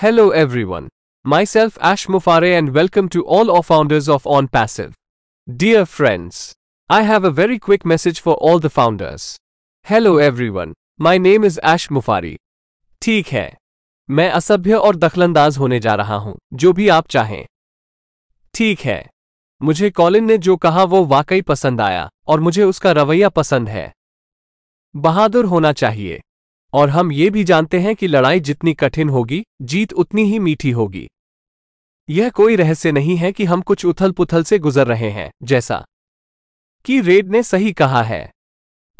Hello everyone. Myself Ash Mufare and welcome to all our founders of On Passive. Dear friends, I have a very quick message for all the founders. Hello everyone. My name is Ash Mufari. ठीक है मैं असभ्य और दखलंदाज होने जा रहा हूं जो भी आप चाहें ठीक है मुझे कॉलिन ने जो कहा वो वाकई पसंद आया और मुझे उसका रवैया पसंद है बहादुर होना चाहिए और हम ये भी जानते हैं कि लड़ाई जितनी कठिन होगी जीत उतनी ही मीठी होगी यह कोई रहस्य नहीं है कि हम कुछ उथल पुथल से गुजर रहे हैं जैसा कि रेड ने सही कहा है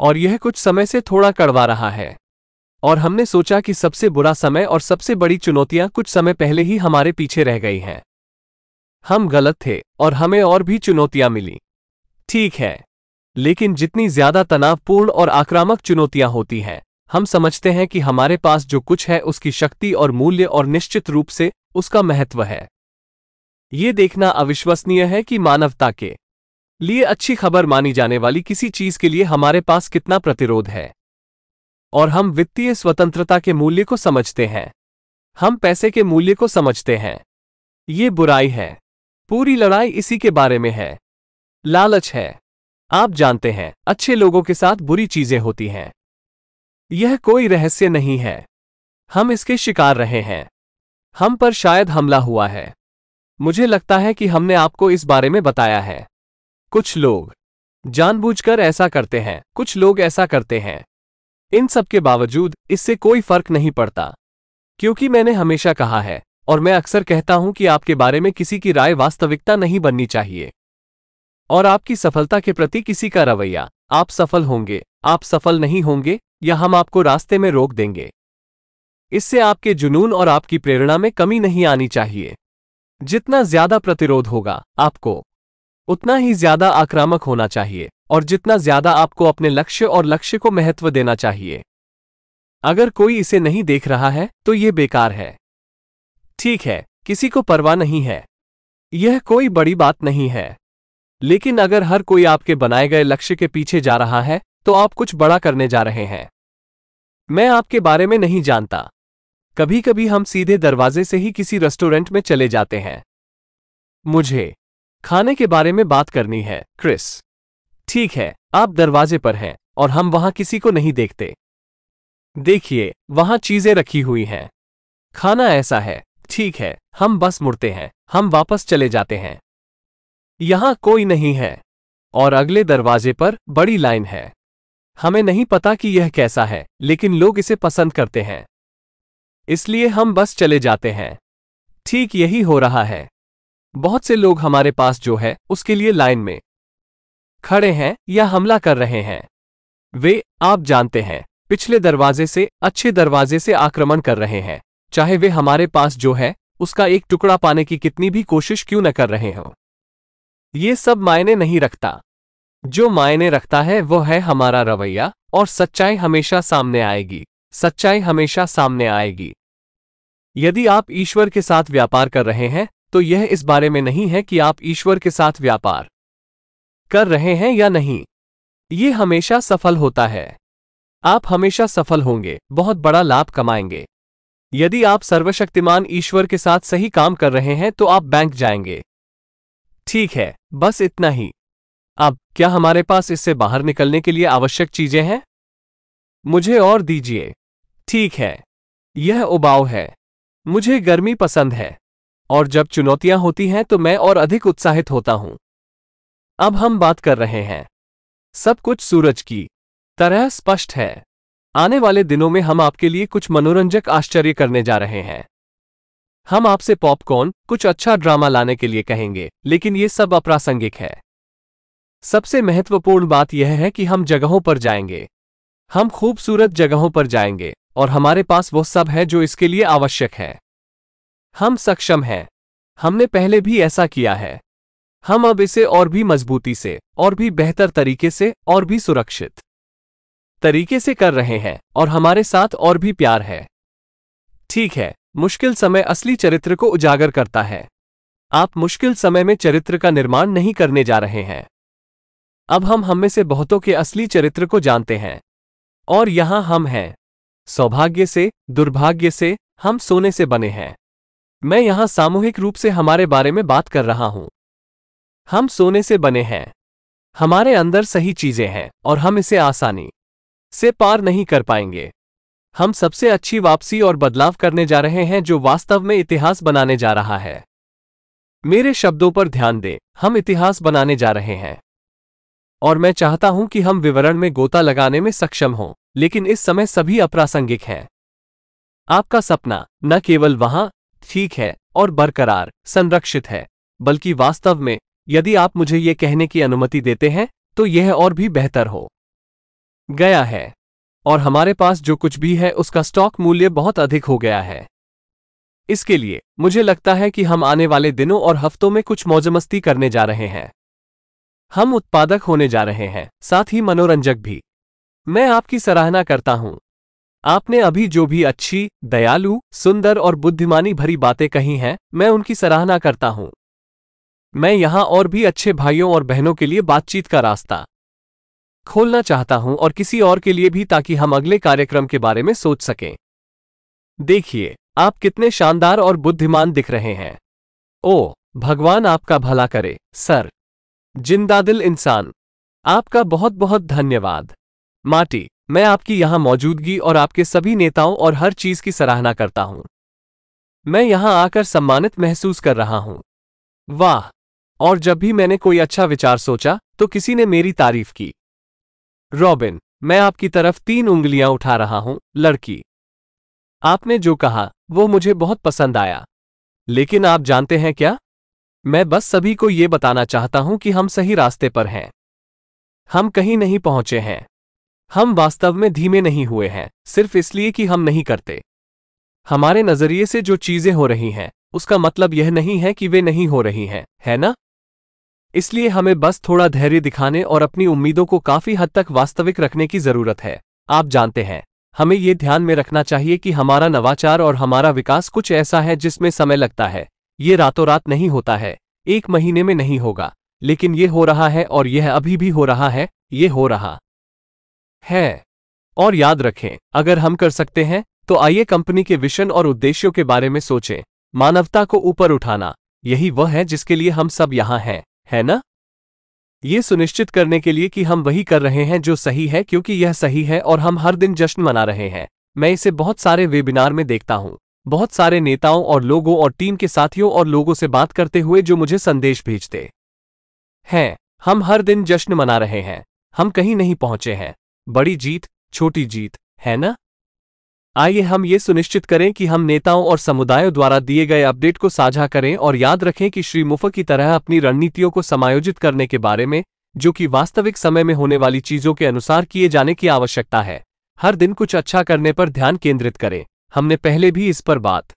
और यह कुछ समय से थोड़ा कड़वा रहा है और हमने सोचा कि सबसे बुरा समय और सबसे बड़ी चुनौतियां कुछ समय पहले ही हमारे पीछे रह गई हैं हम गलत थे और हमें और भी चुनौतियां मिली ठीक है लेकिन जितनी ज्यादा तनावपूर्ण और आक्रामक चुनौतियां होती हैं हम समझते हैं कि हमारे पास जो कुछ है उसकी शक्ति और मूल्य और निश्चित रूप से उसका महत्व है ये देखना अविश्वसनीय है कि मानवता के लिए अच्छी खबर मानी जाने वाली किसी चीज के लिए हमारे पास कितना प्रतिरोध है और हम वित्तीय स्वतंत्रता के मूल्य को समझते हैं हम पैसे के मूल्य को समझते हैं ये बुराई है पूरी लड़ाई इसी के बारे में है लालच है आप जानते हैं अच्छे लोगों के साथ बुरी चीजें होती हैं यह कोई रहस्य नहीं है हम इसके शिकार रहे हैं हम पर शायद हमला हुआ है मुझे लगता है कि हमने आपको इस बारे में बताया है कुछ लोग जानबूझकर ऐसा करते हैं कुछ लोग ऐसा करते हैं इन सब के बावजूद इससे कोई फर्क नहीं पड़ता क्योंकि मैंने हमेशा कहा है और मैं अक्सर कहता हूं कि आपके बारे में किसी की राय वास्तविकता नहीं बननी चाहिए और आपकी सफलता के प्रति किसी का रवैया आप सफल होंगे आप सफल नहीं होंगे या हम आपको रास्ते में रोक देंगे इससे आपके जुनून और आपकी प्रेरणा में कमी नहीं आनी चाहिए जितना ज्यादा प्रतिरोध होगा आपको उतना ही ज्यादा आक्रामक होना चाहिए और जितना ज्यादा आपको अपने लक्ष्य और लक्ष्य को महत्व देना चाहिए अगर कोई इसे नहीं देख रहा है तो ये बेकार है ठीक है किसी को परवाह नहीं है यह कोई बड़ी बात नहीं है लेकिन अगर हर कोई आपके बनाए गए लक्ष्य के पीछे जा रहा है तो आप कुछ बड़ा करने जा रहे हैं मैं आपके बारे में नहीं जानता कभी कभी हम सीधे दरवाजे से ही किसी रेस्टोरेंट में चले जाते हैं मुझे खाने के बारे में बात करनी है क्रिस ठीक है आप दरवाजे पर हैं और हम वहां किसी को नहीं देखते देखिए वहां चीजें रखी हुई हैं खाना ऐसा है ठीक है हम बस मुड़ते हैं हम वापस चले जाते हैं यहां कोई नहीं है और अगले दरवाजे पर बड़ी लाइन है हमें नहीं पता कि यह कैसा है लेकिन लोग इसे पसंद करते हैं इसलिए हम बस चले जाते हैं ठीक यही हो रहा है बहुत से लोग हमारे पास जो है उसके लिए लाइन में खड़े हैं या हमला कर रहे हैं वे आप जानते हैं पिछले दरवाजे से अच्छे दरवाजे से आक्रमण कर रहे हैं चाहे वे हमारे पास जो है उसका एक टुकड़ा पाने की कितनी भी कोशिश क्यों न कर रहे हों ये सब मायने नहीं रखता जो मायने रखता है वो है हमारा रवैया और सच्चाई हमेशा सामने आएगी सच्चाई हमेशा सामने आएगी यदि आप ईश्वर के साथ व्यापार कर रहे हैं तो यह इस बारे में नहीं है कि आप ईश्वर के साथ व्यापार कर रहे हैं या नहीं ये हमेशा सफल होता है आप हमेशा सफल होंगे बहुत बड़ा लाभ कमाएंगे यदि आप सर्वशक्तिमान ईश्वर के साथ सही काम कर रहे हैं तो आप बैंक जाएंगे ठीक है बस इतना ही अब क्या हमारे पास इससे बाहर निकलने के लिए आवश्यक चीजें हैं मुझे और दीजिए ठीक है यह उबाऊ है मुझे गर्मी पसंद है और जब चुनौतियां होती हैं तो मैं और अधिक उत्साहित होता हूं अब हम बात कर रहे हैं सब कुछ सूरज की तरह स्पष्ट है आने वाले दिनों में हम आपके लिए कुछ मनोरंजक आश्चर्य करने जा रहे हैं हम आपसे पॉपकॉर्न कुछ अच्छा ड्रामा लाने के लिए कहेंगे लेकिन ये सब अप्रासंगिक है सबसे महत्वपूर्ण बात यह है कि हम जगहों पर जाएंगे हम खूबसूरत जगहों पर जाएंगे और हमारे पास वो सब है जो इसके लिए आवश्यक है हम सक्षम हैं हमने पहले भी ऐसा किया है हम अब इसे और भी मजबूती से और भी बेहतर तरीके से और भी सुरक्षित तरीके से कर रहे हैं और हमारे साथ और भी प्यार है ठीक है मुश्किल समय असली चरित्र को उजागर करता है आप मुश्किल समय में चरित्र का निर्माण नहीं करने जा रहे हैं अब हम हम में से बहुतों के असली चरित्र को जानते हैं और यहां हम हैं सौभाग्य से दुर्भाग्य से हम सोने से बने हैं मैं यहां सामूहिक रूप से हमारे बारे में बात कर रहा हूं हम सोने से बने हैं हमारे अंदर सही चीजें हैं और हम इसे आसानी से पार नहीं कर पाएंगे हम सबसे अच्छी वापसी और बदलाव करने जा रहे हैं जो वास्तव में इतिहास बनाने जा रहा है मेरे शब्दों पर ध्यान दें हम इतिहास बनाने जा रहे हैं और मैं चाहता हूं कि हम विवरण में गोता लगाने में सक्षम हों लेकिन इस समय सभी अप्रासंगिक हैं आपका सपना न केवल वहां ठीक है और बरकरार संरक्षित है बल्कि वास्तव में यदि आप मुझे ये कहने की अनुमति देते हैं तो यह और भी बेहतर हो गया है और हमारे पास जो कुछ भी है उसका स्टॉक मूल्य बहुत अधिक हो गया है इसके लिए मुझे लगता है कि हम आने वाले दिनों और हफ्तों में कुछ मौजमस्ती करने जा रहे हैं हम उत्पादक होने जा रहे हैं साथ ही मनोरंजक भी मैं आपकी सराहना करता हूं आपने अभी जो भी अच्छी दयालु सुंदर और बुद्धिमानी भरी बातें कही हैं मैं उनकी सराहना करता हूं मैं यहां और भी अच्छे भाइयों और बहनों के लिए बातचीत का रास्ता खोलना चाहता हूं और किसी और के लिए भी ताकि हम अगले कार्यक्रम के बारे में सोच सकें देखिए आप कितने शानदार और बुद्धिमान दिख रहे हैं ओ भगवान आपका भला करे सर जिंदादिल इंसान आपका बहुत बहुत धन्यवाद माटी मैं आपकी यहां मौजूदगी और आपके सभी नेताओं और हर चीज की सराहना करता हूं मैं यहां आकर सम्मानित महसूस कर रहा हूं वाह और जब भी मैंने कोई अच्छा विचार सोचा तो किसी ने मेरी तारीफ की रॉबिन मैं आपकी तरफ तीन उंगलियां उठा रहा हूं लड़की आपने जो कहा वो मुझे बहुत पसंद आया लेकिन आप जानते हैं क्या मैं बस सभी को ये बताना चाहता हूं कि हम सही रास्ते पर हैं हम कहीं नहीं पहुंचे हैं हम वास्तव में धीमे नहीं हुए हैं सिर्फ इसलिए कि हम नहीं करते हमारे नजरिए से जो चीजें हो रही हैं उसका मतलब यह नहीं है कि वे नहीं हो रही हैं है ना इसलिए हमें बस थोड़ा धैर्य दिखाने और अपनी उम्मीदों को काफी हद तक वास्तविक रखने की जरूरत है आप जानते हैं हमें ये ध्यान में रखना चाहिए कि हमारा नवाचार और हमारा विकास कुछ ऐसा है जिसमें समय लगता है ये रातों रात नहीं होता है एक महीने में नहीं होगा लेकिन ये हो रहा है और यह अभी भी हो रहा है ये हो रहा है और याद रखें अगर हम कर सकते हैं तो आइए कंपनी के विशन और उद्देश्यों के बारे में सोचें मानवता को ऊपर उठाना यही वह है जिसके लिए हम सब यहाँ हैं है ना ये सुनिश्चित करने के लिए कि हम वही कर रहे हैं जो सही है क्योंकि यह सही है और हम हर दिन जश्न मना रहे हैं मैं इसे बहुत सारे वेबिनार में देखता हूं बहुत सारे नेताओं और लोगों और टीम के साथियों और लोगों से बात करते हुए जो मुझे संदेश भेजते हैं हम हर दिन जश्न मना रहे हैं हम कहीं नहीं पहुंचे हैं बड़ी जीत छोटी जीत है ना आइए हम ये सुनिश्चित करें कि हम नेताओं और समुदायों द्वारा दिए गए अपडेट को साझा करें और याद रखें कि श्री मुफ की तरह अपनी रणनीतियों को समायोजित करने के बारे में जो कि वास्तविक समय में होने वाली चीजों के अनुसार किए जाने की आवश्यकता है हर दिन कुछ अच्छा करने पर ध्यान केंद्रित करें हमने पहले भी इस पर बात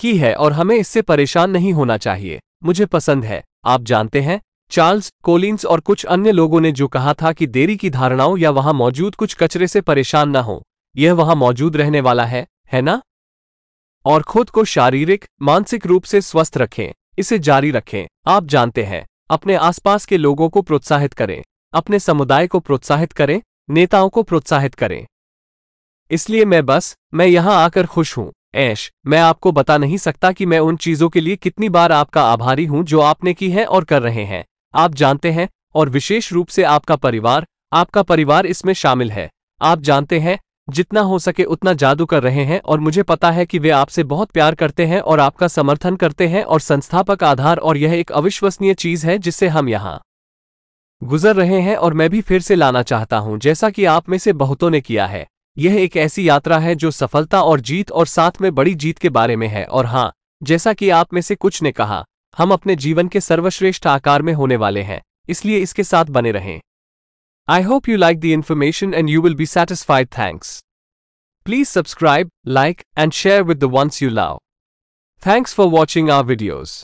की है और हमें इससे परेशान नहीं होना चाहिए मुझे पसंद है आप जानते हैं चार्ल्स कोलिंस और कुछ अन्य लोगों ने जो कहा था कि देरी की धारणाओं या वहां मौजूद कुछ कचरे से परेशान न हो यह वहां मौजूद रहने वाला है है ना और खुद को शारीरिक मानसिक रूप से स्वस्थ रखें इसे जारी रखें आप जानते हैं अपने आसपास के लोगों को प्रोत्साहित करें अपने समुदाय को प्रोत्साहित करें नेताओं को प्रोत्साहित करें इसलिए मैं बस मैं यहां आकर खुश हूं ऐश मैं आपको बता नहीं सकता कि मैं उन चीजों के लिए कितनी बार आपका आभारी हूं जो आपने की है और कर रहे हैं आप जानते हैं और विशेष रूप से आपका परिवार आपका परिवार इसमें शामिल है आप जानते हैं जितना हो सके उतना जादू कर रहे हैं और मुझे पता है कि वे आपसे बहुत प्यार करते हैं और आपका समर्थन करते हैं और संस्थापक आधार और यह एक अविश्वसनीय चीज है जिससे हम यहाँ गुजर रहे हैं और मैं भी फिर से लाना चाहता हूं जैसा कि आप में से बहुतों ने किया है यह एक ऐसी यात्रा है जो सफलता और जीत और साथ में बड़ी जीत के बारे में है और हाँ जैसा कि आप में से कुछ ने कहा हम अपने जीवन के सर्वश्रेष्ठ आकार में होने वाले हैं इसलिए इसके साथ बने रहें I hope you like the information and you will be satisfied. Thanks. Please subscribe, like, and share with the ones you love. Thanks for watching our videos.